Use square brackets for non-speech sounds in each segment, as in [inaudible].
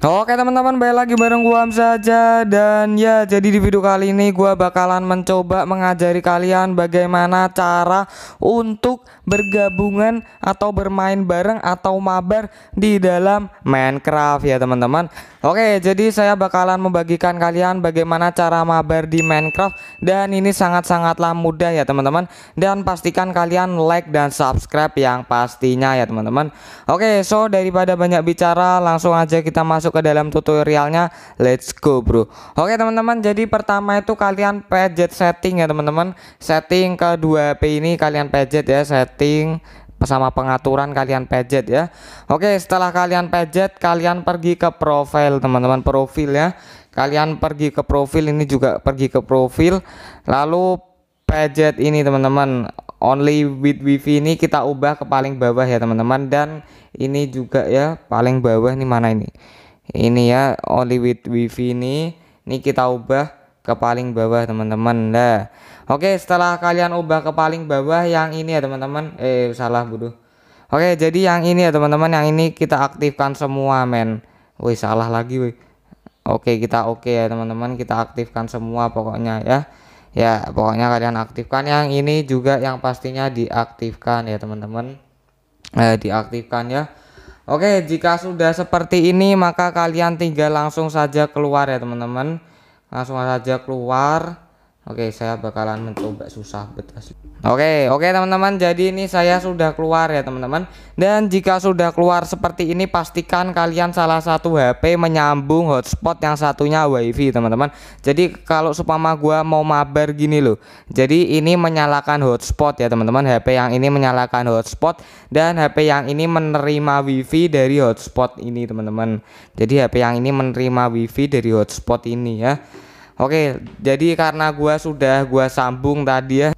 Oke teman-teman balik lagi bareng gua saja dan ya jadi di video kali ini gua bakalan mencoba mengajari kalian bagaimana cara untuk bergabungan atau bermain bareng atau mabar di dalam Minecraft ya teman-teman. Oke, jadi saya bakalan membagikan kalian bagaimana cara mabar di Minecraft dan ini sangat-sangatlah mudah ya teman-teman dan pastikan kalian like dan subscribe yang pastinya ya teman-teman. Oke, so daripada banyak bicara langsung aja kita masuk ke dalam tutorialnya. Let's go, bro. Oke, teman-teman, jadi pertama itu kalian pejet setting ya teman-teman. Setting ke 2P ini kalian pejet ya setting sama pengaturan kalian pejet ya Oke setelah kalian pejet kalian pergi ke profile teman-teman profil ya kalian pergi ke profil ini juga pergi ke profil lalu pejet ini teman-teman only with wifi ini kita ubah ke paling bawah ya teman-teman dan ini juga ya paling bawah nih mana ini ini ya only with wifi ini ini kita ubah ke paling bawah teman-teman nah oke setelah kalian ubah ke paling bawah yang ini ya teman-teman eh salah bodoh oke jadi yang ini ya teman-teman yang ini kita aktifkan semua men wih salah lagi wih oke kita oke ya teman-teman kita aktifkan semua pokoknya ya ya pokoknya kalian aktifkan yang ini juga yang pastinya diaktifkan ya teman-teman eh, diaktifkan ya Oke jika sudah seperti ini maka kalian tinggal langsung saja keluar ya teman-teman langsung saja keluar Oke, saya bakalan mencoba susah bet asli. Oke, oke teman-teman. Jadi ini saya sudah keluar ya, teman-teman. Dan jika sudah keluar seperti ini pastikan kalian salah satu HP menyambung hotspot yang satunya WiFi, teman-teman. Jadi kalau supama gua mau mabar gini loh. Jadi ini menyalakan hotspot ya, teman-teman. HP yang ini menyalakan hotspot dan HP yang ini menerima WiFi dari hotspot ini, teman-teman. Jadi HP yang ini menerima WiFi dari hotspot ini ya. Oke, jadi karena gua sudah gua sambung tadi ya.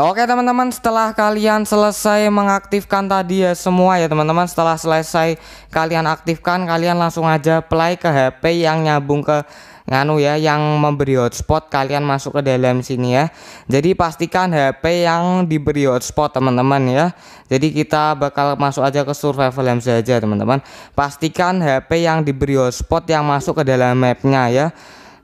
Oke teman-teman setelah kalian selesai mengaktifkan tadi ya semua ya teman-teman setelah selesai kalian aktifkan kalian langsung aja play ke HP yang nyambung ke nganu ya yang memberi hotspot kalian masuk ke dalam sini ya jadi pastikan HP yang diberi hotspot teman-teman ya jadi kita bakal masuk aja ke survival game saja teman-teman pastikan HP yang diberi hotspot yang masuk ke dalam mapnya ya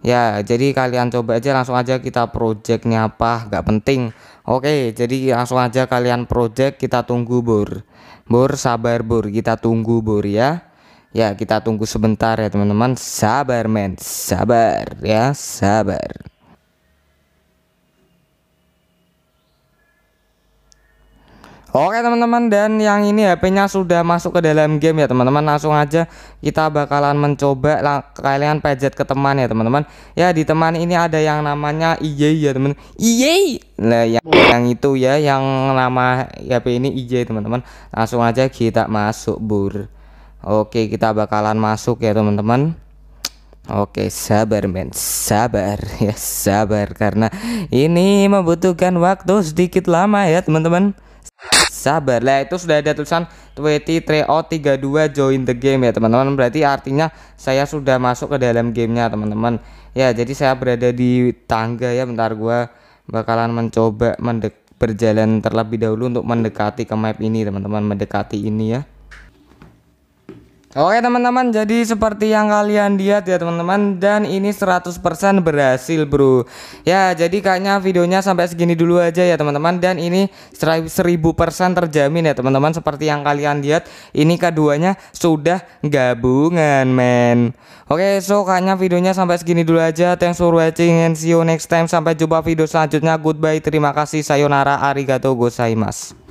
ya jadi kalian coba aja langsung aja kita projectnya apa nggak penting oke jadi langsung aja kalian project kita tunggu bur bur sabar bur kita tunggu bur ya ya kita tunggu sebentar ya teman-teman sabar men sabar ya sabar Oke teman-teman dan yang ini HP-nya sudah masuk ke dalam game ya teman-teman langsung aja kita bakalan mencoba kalian pejet ke teman ya teman-teman ya di teman ini ada yang namanya IJ ya teman IJ lah yang, yang itu ya yang nama HP ini IJ teman-teman langsung aja kita masuk bur Oke kita bakalan masuk ya teman-teman Oke sabar men sabar [laughs] ya sabar karena ini membutuhkan waktu sedikit lama ya teman-teman sabar lah itu sudah ada tulisan 23O32 join the game ya teman-teman berarti artinya saya sudah masuk ke dalam gamenya teman-teman ya jadi saya berada di tangga ya bentar gua bakalan mencoba mendek berjalan terlebih dahulu untuk mendekati ke map ini teman-teman mendekati ini ya Oke teman-teman, jadi seperti yang kalian lihat ya teman-teman Dan ini 100% berhasil bro Ya jadi kayaknya videonya sampai segini dulu aja ya teman-teman Dan ini 1000% terjamin ya teman-teman Seperti yang kalian lihat ini keduanya sudah gabungan men Oke so kayaknya videonya sampai segini dulu aja Thanks for watching and see you next time Sampai jumpa video selanjutnya Goodbye, terima kasih Sayonara, arigato gozaimasu